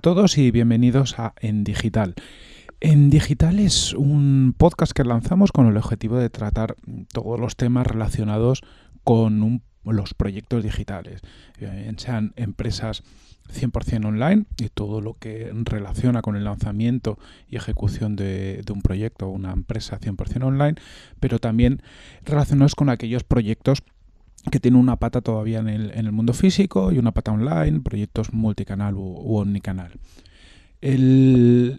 todos y bienvenidos a En Digital. En Digital es un podcast que lanzamos con el objetivo de tratar todos los temas relacionados con los proyectos digitales, eh, sean empresas 100% online y todo lo que relaciona con el lanzamiento y ejecución de, un proyecto o una empresa 100% online, pero también relacionados con aquellos proyectos que tiene una pata todavía en el, el, mundo físico y una pata online, proyectos multicanal u, omnicanal. El,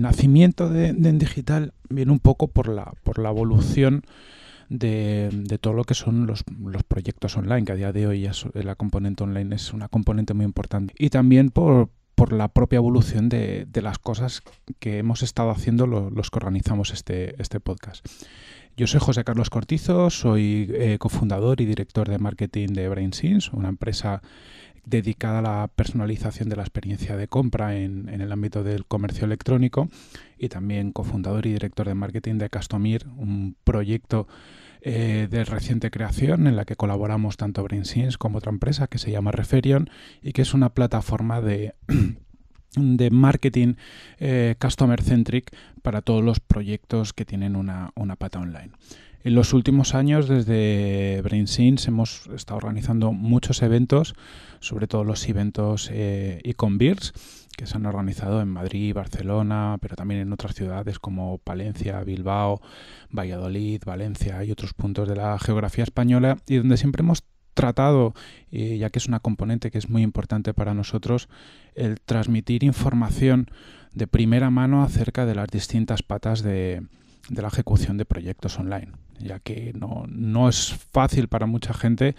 nacimiento de, en digital viene un poco por la, por la evolución de, todo lo que son los, proyectos online, que a día de hoy eh, la componente online es una componente muy importante. Y también por, la propia evolución de, las cosas que hemos estado haciendo los que organizamos este, este podcast. Yo soy José Carlos Cortizo, soy eh, cofundador y director de marketing de BrainSins, una empresa dedicada a la personalización de la experiencia de compra en, el ámbito del comercio electrónico y también cofundador y director de marketing de Castomir, un proyecto eh, de reciente creación en la que colaboramos tanto BrainSins como otra empresa que se llama Referion y que es una plataforma de de marketing eh, customer centric para todos los proyectos que tienen una, pata online. En los últimos años, desde BrainSins, hemos estado organizando muchos eventos, sobre todo los eventos e que se han organizado en Madrid, Barcelona, pero también en otras ciudades como Palencia, Bilbao, Valladolid, Valencia y otros puntos de la geografía española, y donde siempre hemos tratado, ya que es una componente que es muy importante para nosotros, el transmitir información de primera mano acerca de las distintas patas de, la ejecución de proyectos online, ya que no, es fácil para mucha gente,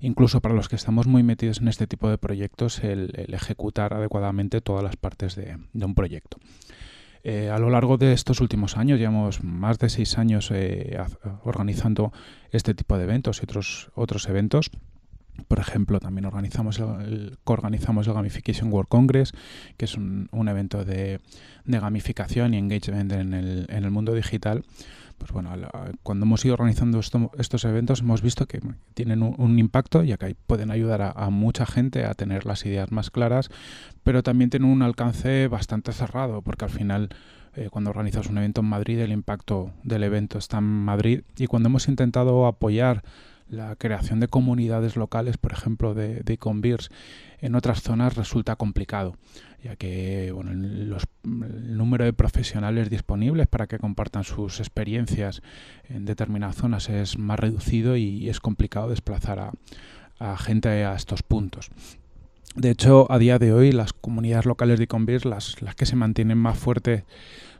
incluso para los que estamos muy metidos en este tipo de proyectos, el, ejecutar adecuadamente todas las partes de un proyecto. Eh, a lo largo de estos últimos años, llevamos más de seis años eh, organizando este tipo de eventos y otros, otros eventos. Por ejemplo, también organizamos el, coorganizamos el Gamification World Congress, que es un, un evento de, de, gamificación y engagement en el, en el mundo digital, pues bueno, cuando hemos ido organizando estos eventos hemos visto que tienen un, impacto ya que pueden ayudar a, mucha gente a tener las ideas más claras, pero también tienen un alcance bastante cerrado, porque al final eh, cuando organizas un evento en Madrid el impacto del evento está en Madrid y cuando hemos intentado apoyar la creación de comunidades locales, por ejemplo, de, de en otras zonas resulta complicado, ya que el número de profesionales disponibles para que compartan sus experiencias en determinadas zonas es más reducido y es complicado desplazar a, a gente a estos puntos. De hecho, a día de hoy las comunidades locales de Converse, las, las que se mantienen más fuertes,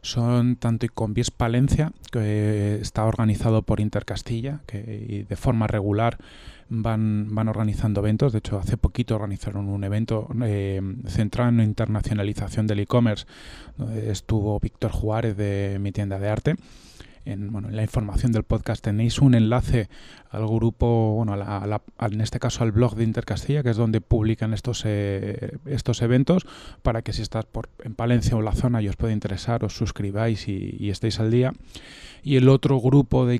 son tanto Iconvies Palencia, que está organizado por Intercastilla, que de forma regular van, van organizando eventos. De hecho, hace poquito organizaron un evento eh, centrado en internacionalización del e-commerce. donde Estuvo Víctor Juárez de Mi Tienda de Arte en, bueno, la información del podcast tenéis un enlace al grupo, bueno, a en este caso al blog de Intercastilla, que es donde publican estos, eh, estos eventos, para que si estás por, en Palencia o la zona y os puede interesar, os suscribáis y, estéis al día. Y el otro grupo de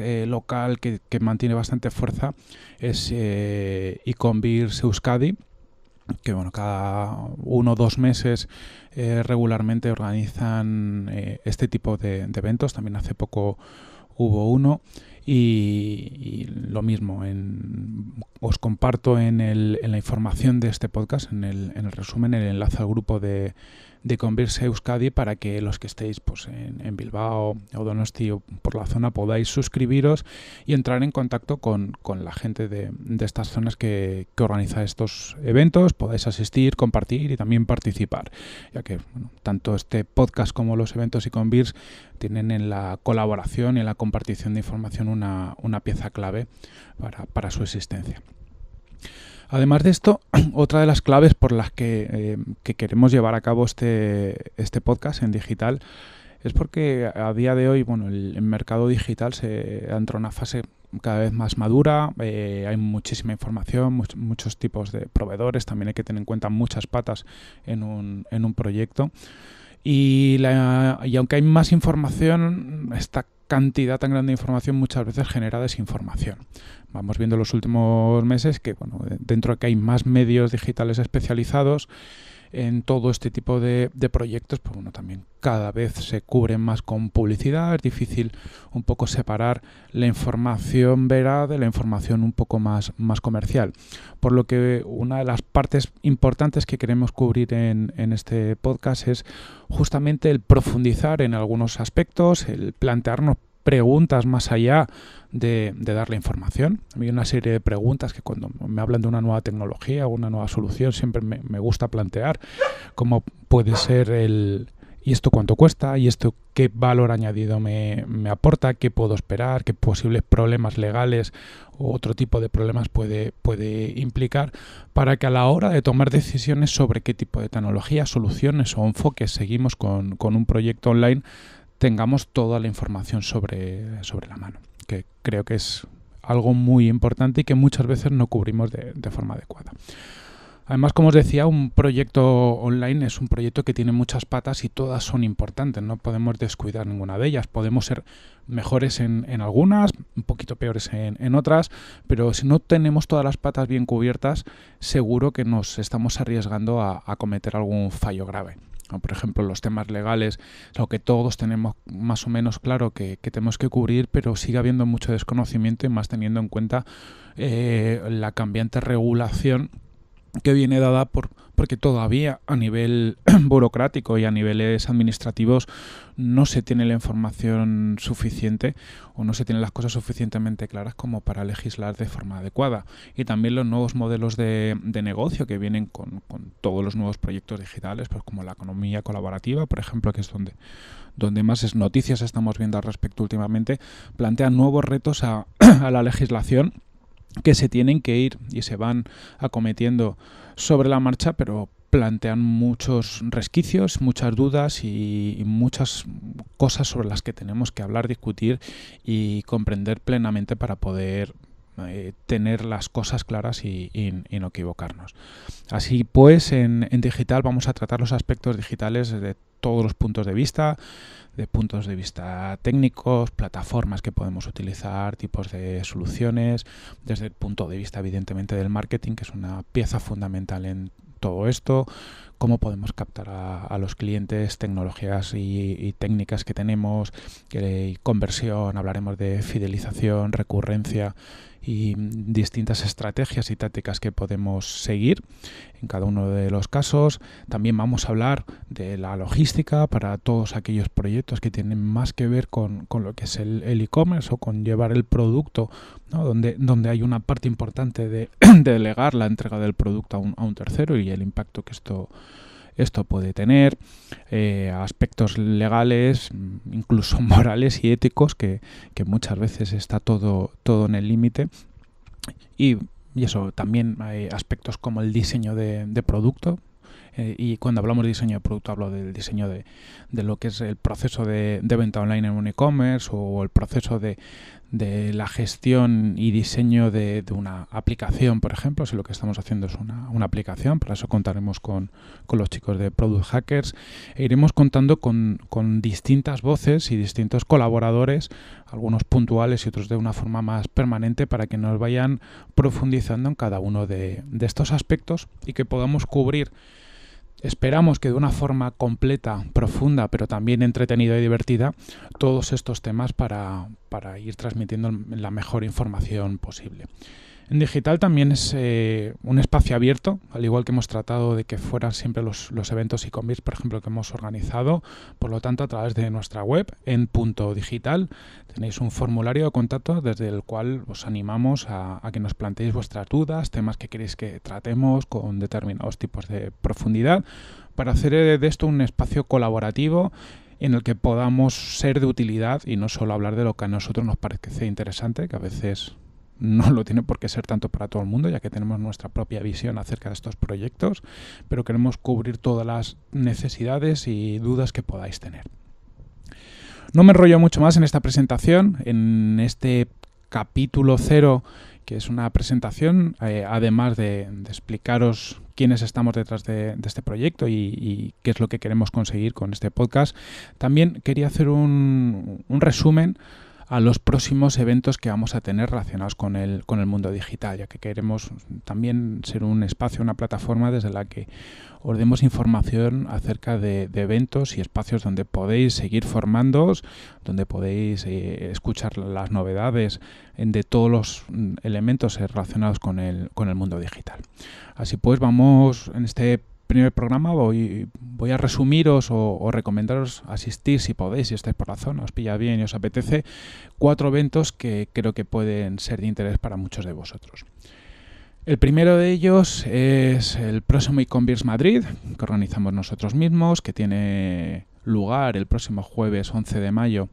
e local que, mantiene bastante fuerza es e Euskadi que bueno, cada uno o dos meses eh, regularmente organizan eh, este tipo de, eventos. También hace poco hubo uno. Y, lo mismo, en, os comparto en, el, en, la información de este podcast, en el, en el resumen, el enlace al grupo de, de Converse Euskadi para que los que estéis pues, en, Bilbao o Donosti o por la zona podáis suscribiros y entrar en contacto con, la gente de, estas zonas que, organiza estos eventos, podáis asistir, compartir y también participar, ya que tanto este podcast como los eventos y Converse tienen en la colaboración y en la compartición de información una, pieza clave para, para su existencia. Además de esto, otra de las claves por las eh, que, queremos llevar a cabo este, este podcast en digital es porque a día de hoy, bueno, el, mercado digital se entra en una fase cada vez más madura, eh, hay muchísima información, muchos tipos de proveedores, también hay que tener en cuenta muchas patas en un, proyecto. Y, aunque hay más información, esta cantidad tan grande de información muchas veces genera desinformación. Vamos viendo los últimos meses que, bueno, dentro de que hay más medios digitales especializados, en todo este tipo de, proyectos, pues bueno, también cada vez se cubren más con publicidad, es difícil un poco separar la información vera de la información un poco más, más comercial. Por lo que una de las partes importantes que queremos cubrir en, en este podcast es justamente el profundizar en algunos aspectos, el plantearnos preguntas más allá de, de dar la información. Hay una serie de preguntas que cuando me hablan de una nueva tecnología o una nueva solución siempre me, gusta plantear, cómo puede ser el, ¿Y esto cuánto cuesta? ¿Y esto qué valor añadido me, aporta? ¿Qué puedo esperar? ¿Qué posibles problemas legales u otro tipo de problemas puede, puede implicar? Para que a la hora de tomar decisiones sobre qué tipo de tecnología, soluciones o enfoques seguimos con, con un proyecto online, tengamos toda la información sobre, sobre la mano, que creo que es algo muy importante y que muchas veces no cubrimos de, forma adecuada. Además, como os decía, un proyecto online es un proyecto que tiene muchas patas y todas son importantes. No podemos descuidar ninguna de ellas. Podemos ser mejores en, en algunas, un poquito peores en, otras, pero si no tenemos todas las patas bien cubiertas, seguro que nos estamos arriesgando a cometer algún fallo grave por ejemplo los temas legales, lo que todos tenemos más o menos claro que, tenemos que cubrir, pero sigue habiendo mucho desconocimiento y más teniendo en cuenta eh, la cambiante regulación que viene dada por, porque todavía a nivel burocrático y a niveles administrativos no se tiene la información suficiente o no se tienen las cosas suficientemente claras como para legislar de forma adecuada. Y también los nuevos modelos de, de negocio que vienen con, todos los nuevos proyectos digitales, pues como la economía colaborativa, por ejemplo, que es donde, donde más es noticias estamos viendo al respecto últimamente, plantean nuevos retos a, a la legislación que se tienen que ir y se van acometiendo sobre la marcha, pero plantean muchos resquicios, muchas dudas y, muchas cosas sobre las que tenemos que hablar, discutir y comprender plenamente para poder eh, tener las cosas claras y, no equivocarnos. Así pues, en, digital vamos a tratar los aspectos digitales desde todos los puntos de vista, de puntos de vista técnicos, plataformas que podemos utilizar, tipos de soluciones, desde el punto de vista evidentemente del marketing, que es una pieza fundamental en todo esto, cómo podemos captar a, los clientes, tecnologías y, técnicas que tenemos, eh, conversión, hablaremos de fidelización, recurrencia y mm, distintas estrategias y tácticas que podemos seguir en cada uno de los casos. También vamos a hablar de la logística para todos aquellos proyectos que tienen más que ver con, con lo que es el e-commerce o con llevar el producto, donde, donde hay una parte importante de, delegar la entrega del producto a un, a un tercero y el impacto que esto esto puede tener, eh, aspectos legales, mm, incluso morales y éticos, que, muchas veces está todo, todo en el límite. Y, eso, también hay aspectos como el diseño de producto, eh, y cuando hablamos de diseño de producto, hablo del diseño de, lo que es el proceso de, venta online en un e-commerce o el proceso de, de la gestión y diseño de, una aplicación, por ejemplo, si lo que estamos haciendo es una, aplicación, para eso contaremos con, con, los chicos de Product Hackers e iremos contando con, distintas voces y distintos colaboradores, algunos puntuales y otros de una forma más permanente para que nos vayan profundizando en cada uno de, de estos aspectos y que podamos cubrir Esperamos que de una forma completa, profunda, pero también entretenida y divertida, todos estos temas para, para ir transmitiendo la mejor información posible. En digital también es eh, un espacio abierto, al igual que hemos tratado de que fueran siempre los, eventos y commerce por ejemplo, que hemos organizado. Por lo tanto, a través de nuestra web, en punto digital, tenéis un formulario de contacto desde el cual os animamos a, a que nos planteéis vuestras dudas, temas que queréis que tratemos con determinados tipos de profundidad, para hacer de esto un espacio colaborativo en el que podamos ser de utilidad y no solo hablar de lo que a nosotros nos parece interesante, que a veces no lo tiene por qué ser tanto para todo el mundo, ya que tenemos nuestra propia visión acerca de estos proyectos, pero queremos cubrir todas las necesidades y dudas que podáis tener. No me enrollo mucho más en esta presentación, en este capítulo cero, que es una presentación, eh, además de, explicaros quiénes estamos detrás de, este proyecto y, qué es lo que queremos conseguir con este podcast, también quería hacer un resumen a los próximos eventos que vamos a tener relacionados con el, con el mundo digital, ya que queremos también ser un espacio, una plataforma desde la que os demos información acerca de, eventos y espacios donde podéis seguir formándoos, donde podéis eh, escuchar las novedades de todos los mm, elementos relacionados con el, con el mundo digital. Así pues, vamos en este primer programa voy, voy a resumiros o, recomendaros asistir si podéis, y estáis por la zona, os pilla bien y os apetece, cuatro eventos que creo que pueden ser de interés para muchos de vosotros. El primero de ellos es el próximo e Madrid, que organizamos nosotros mismos, que tiene lugar el próximo jueves 11 de mayo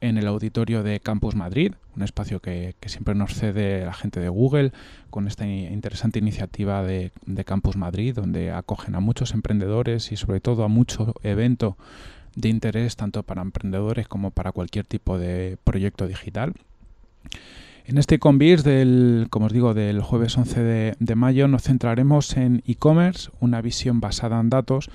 en el auditorio de Campus Madrid, un espacio que, siempre nos cede la gente de Google con esta interesante iniciativa de, Campus Madrid, donde acogen a muchos emprendedores y sobre todo a muchos eventos de interés tanto para emprendedores como para cualquier tipo de proyecto digital. En este convis del, como os digo, del jueves 11 de, de mayo nos centraremos en e-commerce, una visión basada en datos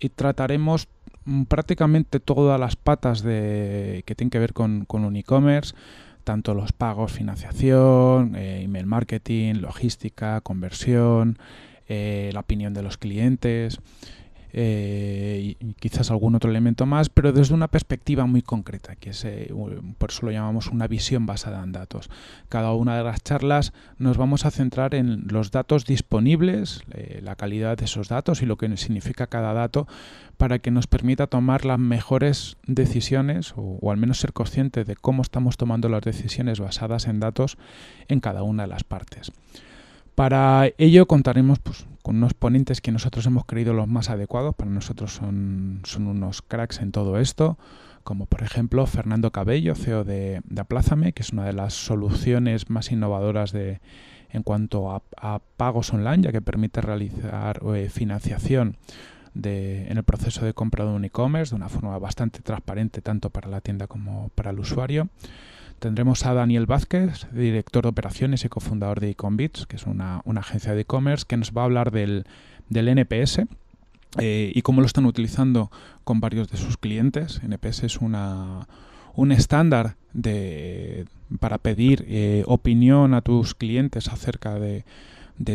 y trataremos Mm, prácticamente todas las patas de, que tienen que ver con, con un e-commerce, tanto los pagos, financiación, eh, email marketing, logística, conversión, eh, la opinión de los clientes. Eh, y quizás algún otro elemento más, pero desde una perspectiva muy concreta, que es, eh, por eso lo llamamos una visión basada en datos. Cada una de las charlas nos vamos a centrar en los datos disponibles, eh, la calidad de esos datos y lo que significa cada dato para que nos permita tomar las mejores decisiones o, o al menos ser conscientes de cómo estamos tomando las decisiones basadas en datos en cada una de las partes. Para ello contaremos pues, con unos ponentes que nosotros hemos creído los más adecuados, para nosotros son, unos cracks en todo esto, como por ejemplo Fernando Cabello, CEO de, de Aplázame, que es una de las soluciones más innovadoras de, en cuanto a, pagos online, ya que permite realizar eh, financiación en el proceso de compra de un e-commerce de una forma bastante transparente tanto para la tienda como para el usuario. Tendremos a Daniel Vázquez, director de operaciones y cofundador de Econbits, que es una, agencia de e-commerce, que nos va a hablar del, NPS, eh, y cómo lo están utilizando con varios de sus clientes. NPS es un estándar para pedir eh, opinión a tus clientes acerca de,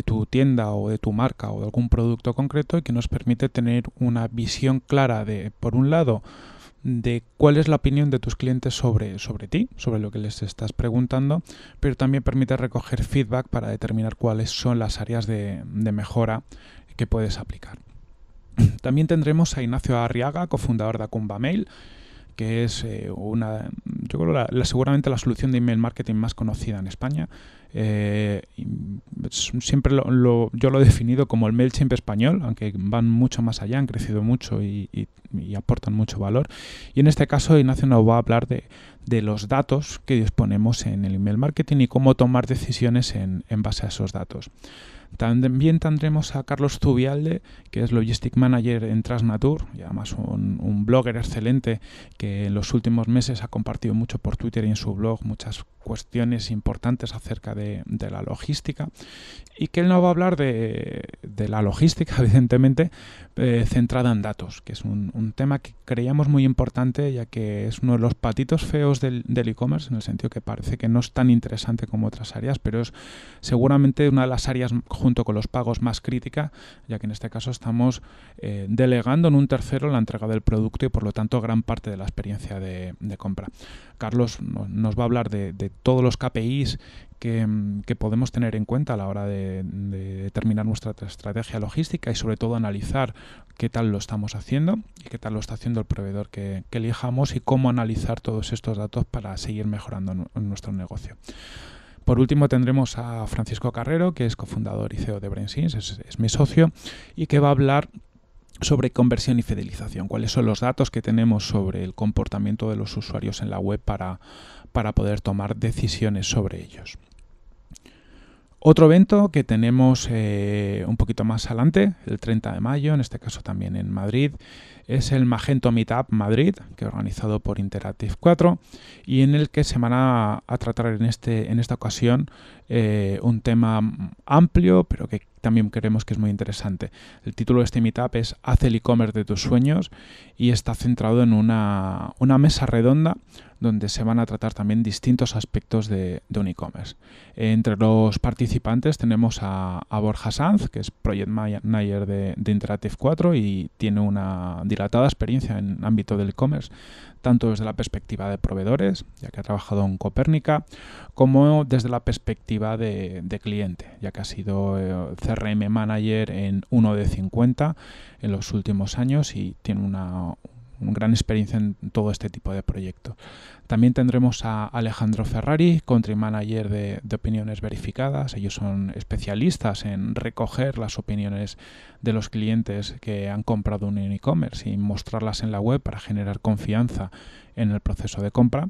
tu tienda o de tu marca o de algún producto concreto y que nos permite tener una visión clara de, por un lado, de cuál es la opinión de tus clientes sobre, sobre ti, sobre lo que les estás preguntando, pero también permite recoger feedback para determinar cuáles son las áreas de, mejora que puedes aplicar. También tendremos a Ignacio Arriaga, cofundador de Acumba Mail, que es eh, una, yo creo, seguramente la solución de email marketing más conocida en España. Eh, siempre yo lo he definido como el MailChimp español, aunque van mucho más allá, han crecido mucho y, aportan mucho valor. Y en este caso Ignacio nos va a hablar de, los datos que disponemos en el email marketing y cómo tomar decisiones en base a esos datos. También tendremos a Carlos Zubialde, que es Logistic Manager en Transnatur, y además un, blogger excelente que en los últimos meses ha compartido mucho por Twitter y en su blog muchas cuestiones importantes acerca de, la logística y que él nos va a hablar de, la logística, evidentemente, eh, centrada en datos, que es un, tema que creíamos muy importante ya que es uno de los patitos feos del e-commerce, en el sentido que parece que no es tan interesante como otras áreas, pero es seguramente una de las áreas junto con los pagos más crítica, ya que en este caso estamos eh, delegando en un tercero la entrega del producto y por lo tanto gran parte de la experiencia de, compra. Carlos nos va a hablar de, todos los KPIs mm, que, podemos tener en cuenta a la hora de, determinar nuestra estrategia logística y sobre todo analizar qué tal lo estamos haciendo y qué tal lo está haciendo el proveedor que elijamos y cómo analizar todos estos datos para seguir mejorando nuestro negocio. Por último tendremos a Francisco Carrero, que es cofundador y CEO de BrainSins, es, mi socio, y que va a hablar sobre conversión y fidelización, cuáles son los datos que tenemos sobre el comportamiento de los usuarios en la web para, para poder tomar decisiones sobre ellos. Otro evento que tenemos eh, un poquito más adelante, el 30 de mayo, en este caso también en Madrid, es el Magento Meetup Madrid, que es organizado por Interactive 4 y en el que se van a, tratar en, este, en esta ocasión eh, un tema amplio, pero que también creemos que es muy interesante. El título de este meetup es Haz el e-commerce de tus sueños y está centrado en una, una mesa redonda donde se van a tratar también distintos aspectos de, un e-commerce. Entre los participantes tenemos a, Borja Sanz, que es Project Manager de, Interactive 4 y tiene una dilatada experiencia en ámbito del e-commerce, tanto desde la perspectiva de proveedores, ya que ha trabajado en Copérnica, como desde la perspectiva de, cliente, ya que ha sido eh, CRM Manager en 1 de 50 en los últimos años y tiene una, gran experiencia en todo este tipo de proyectos. También tendremos a Alejandro Ferrari, country manager de, de, opiniones verificadas. Ellos son especialistas en recoger las opiniones de los clientes que han comprado un e-commerce y mostrarlas en la web para generar confianza en el proceso de compra.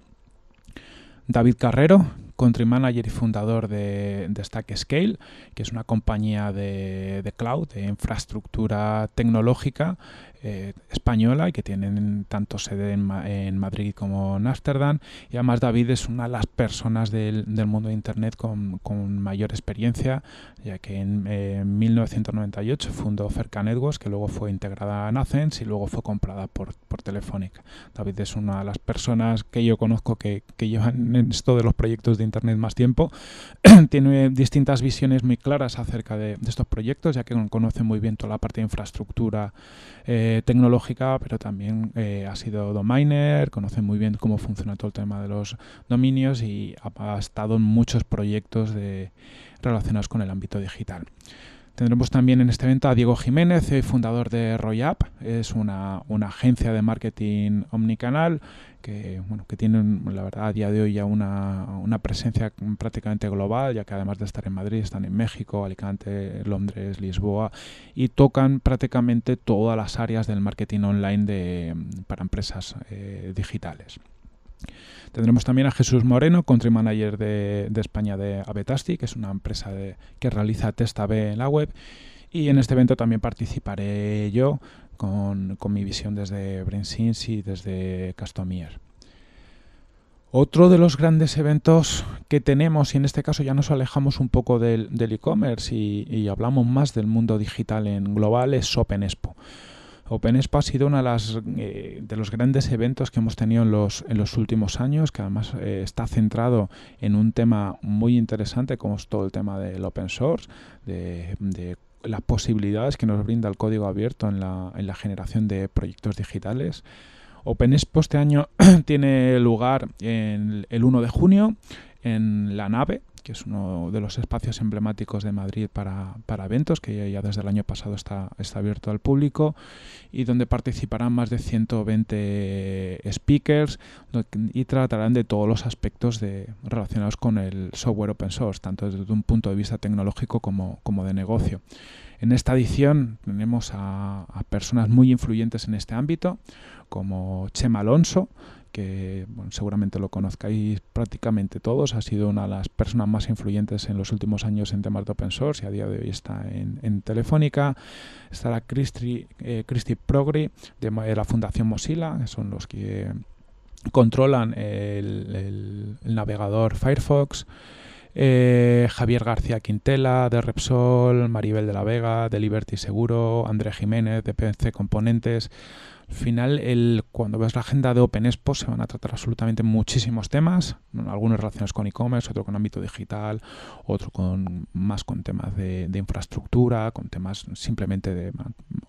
David Carrero, country manager y fundador de, de Stack Scale, que es una compañía de, cloud, de infraestructura tecnológica eh, española y que tienen tanto sede en, Madrid como en Ámsterdam. Y además David es una de las personas del, mundo de Internet con, mayor experiencia, ya que en 1998 fundó Ferca Networks, que luego fue integrada en Accents y luego fue comprada por, Telefónica. David es una de las personas que yo conozco que, que llevan esto de los proyectos de Internet más tiempo, tiene distintas visiones muy claras acerca de, estos proyectos, ya que conoce muy bien toda la parte de infraestructura eh, tecnológica, pero también eh, ha sido domainer, conoce muy bien cómo funciona todo el tema de los dominios y ha, estado en muchos proyectos de, relacionados con el ámbito digital. Tendremos también en este evento a Diego Jiménez, eh, fundador de Royap. Es una, agencia de marketing omnicanal que, bueno, tiene, la verdad, a día de hoy ya una, presencia prácticamente global, ya que además de estar en Madrid, están en México, Alicante, Londres, Lisboa y tocan prácticamente todas las áreas del marketing online para empresas eh, digitales. Tendremos también a Jesús Moreno, country manager de, España de Avetasti, que es una empresa que realiza test a en la web. Y en este evento también participaré yo con, mi visión desde Brensins y desde Castomier. Otro de los grandes eventos que tenemos, y en este caso ya nos alejamos un poco del e-commerce y, y hablamos más del mundo digital en global, es Open Expo. Expo ha sido uno eh, de, los grandes eventos que hemos tenido en los, últimos años, que además eh, está centrado en un tema muy interesante como es todo el tema del open source, de, las posibilidades que nos brinda el código abierto en la, generación de proyectos digitales. Open expo este año tiene lugar el 1 de junio en la nave que es uno de los espacios emblemáticos de Madrid para, eventos, que ya desde el año pasado está, abierto al público, y donde participarán más de 120 speakers y tratarán de todos los aspectos relacionados con el software open source, tanto desde un punto de vista tecnológico como, de negocio. En esta edición tenemos a, a personas muy influyentes en este ámbito, como Chema Alonso, que seguramente lo conozcáis prácticamente todos, ha sido una de las personas más influyentes en los últimos años en temas de open source y a día de hoy está en, Telefónica. Estará Christy, eh, Christy Progri de, la Fundación Mozilla, que son los que controlan el, navegador Firefox. Eh, Javier García Quintela de Repsol, Maribel de la Vega de Liberty Seguro, André Jiménez de PNC Componentes final, el, cuando ves la agenda de Open Expo, se van a tratar absolutamente muchísimos temas, algunos relacionados con e-commerce, otro con ámbito digital, otro con más con temas de, infraestructura, con temas simplemente de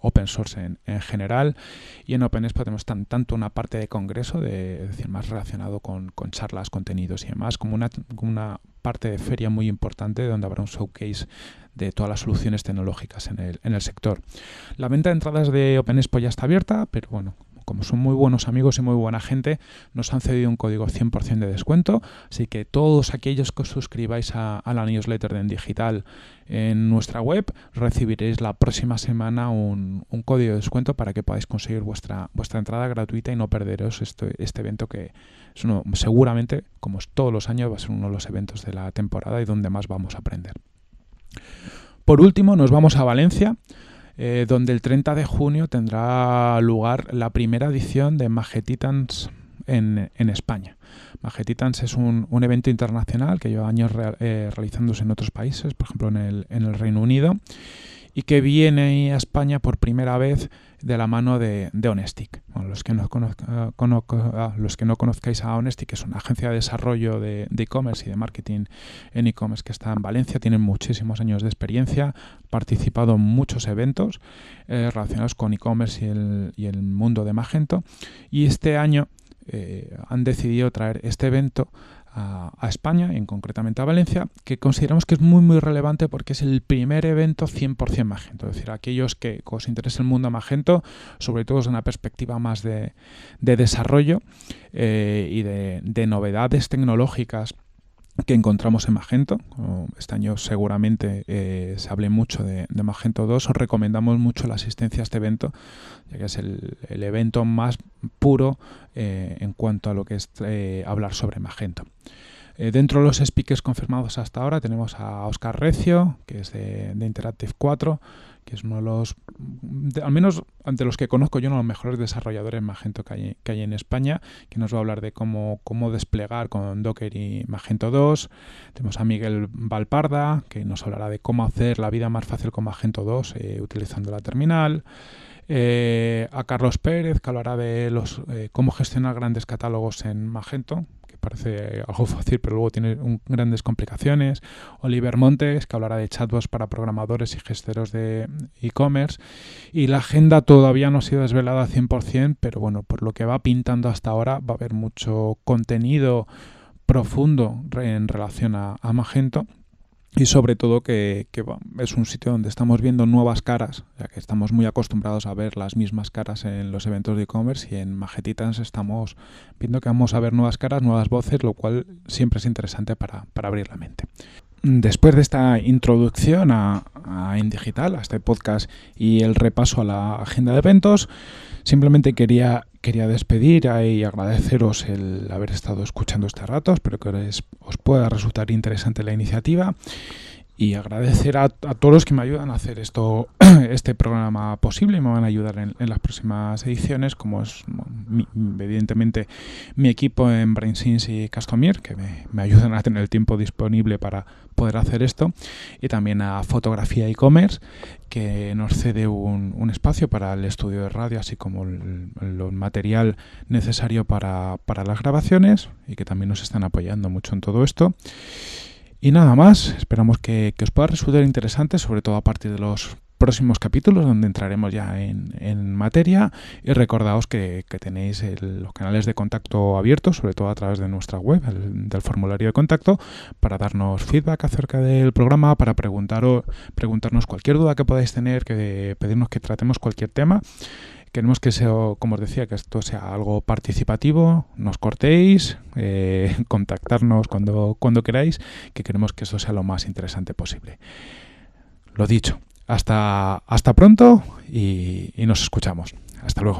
open source en, general. Y en Open Expo tenemos tanto una parte de congreso, de, decir, más relacionado con, charlas, contenidos y demás, como una, como una parte de feria muy importante donde habrá un showcase de todas las soluciones tecnológicas en el, sector. La venta de entradas de Open Expo ya está abierta, pero bueno, como son muy buenos amigos y muy buena gente, nos han cedido un código 100% de descuento. Así que todos aquellos que os suscribáis a, la newsletter en digital en nuestra web, recibiréis la próxima semana un, código de descuento para que podáis conseguir vuestra, vuestra entrada gratuita y no perderos este, este evento que es seguramente, como todos los años, va a ser uno de los eventos de la temporada y donde más vamos a aprender. Por último, nos vamos a Valencia, eh, donde el 30 de junio tendrá lugar la primera edición de Magetitans en, en España. Magetitans es un, evento internacional que lleva años eh, realizándose en otros países, por ejemplo en el Reino Unido y que viene a España por primera vez de la mano de, Onestic. los, que no ah, los que no conozcáis a Onestic, es una agencia de desarrollo de e-commerce y de marketing en e-commerce que está en Valencia, tienen muchísimos años de experiencia, participado en muchos eventos eh, relacionados con e-commerce y el, mundo de Magento. Y este año eh, han decidido traer este evento a, España, en concretamente a Valencia, que consideramos que es muy muy relevante porque es el primer evento 100% Magento. Es decir, aquellos que os interesa el mundo Magento, sobre todo desde una perspectiva más de, desarrollo eh, y de novedades tecnológicas que encontramos en Magento. Este año seguramente eh, se hable mucho de, Magento 2. Os recomendamos mucho la asistencia a este evento, ya que es el, evento más puro eh, en cuanto a lo que es eh, hablar sobre Magento. Eh, dentro de los speakers confirmados hasta ahora tenemos a Oscar Recio, que es de, Interactive 4, que es uno de los, al menos ante los que conozco yo, uno de los mejores desarrolladores Magento que hay, en España, que nos va a hablar de cómo, cómo desplegar con Docker y Magento 2. Tenemos a Miguel Valparda, que nos hablará de cómo hacer la vida más fácil con Magento 2 eh, utilizando la terminal. Eh, a Carlos Pérez, que hablará de los, cómo gestionar grandes catálogos en Magento, parece eh, algo fácil, pero luego tiene grandes complicaciones. Oliver Montes, que hablará de chatbots para programadores y gesteros de e-commerce. Y la agenda todavía no ha sido desvelada 100%, pero bueno, por lo que va pintando hasta ahora va a haber mucho contenido profundo en relación a Magento y sobre todo que, es un sitio donde estamos viendo nuevas caras, ya que estamos muy acostumbrados a ver las mismas caras en los eventos de e-commerce y en Magetitans estamos viendo que vamos a ver nuevas caras, nuevas voces, lo cual siempre es interesante para, abrir la mente. Después de esta introducción a, a InDigital, a este podcast y el repaso a la agenda de eventos, simplemente quería quería despedir y agradeceros el haber estado escuchando este rato. Espero que os pueda resultar interesante la iniciativa y agradecer a, todos los que me ayudan a hacer esto este programa posible y me van a ayudar en, las próximas ediciones como es evidentemente mi equipo en BrainSins y Cascomier que me, ayudan a tener el tiempo disponible para poder hacer esto y también a Fotografía e-commerce que nos cede un, espacio para el estudio de radio así como el, el material necesario para, para las grabaciones y que también nos están apoyando mucho en todo esto y nada más, esperamos que, os pueda resultar interesante, sobre todo a partir de los próximos capítulos donde entraremos ya en, materia y recordaos que, tenéis los canales de contacto abiertos, sobre todo a través de nuestra web, del formulario de contacto, para darnos feedback acerca del programa, para preguntarnos cualquier duda que podáis tener, que pedirnos que tratemos cualquier tema Queremos que sea, como os decía, que esto sea algo participativo, nos cortéis, eh, contactarnos cuando, cuando queráis, que queremos que esto sea lo más interesante posible. Lo dicho, hasta, hasta pronto y nos escuchamos. Hasta luego.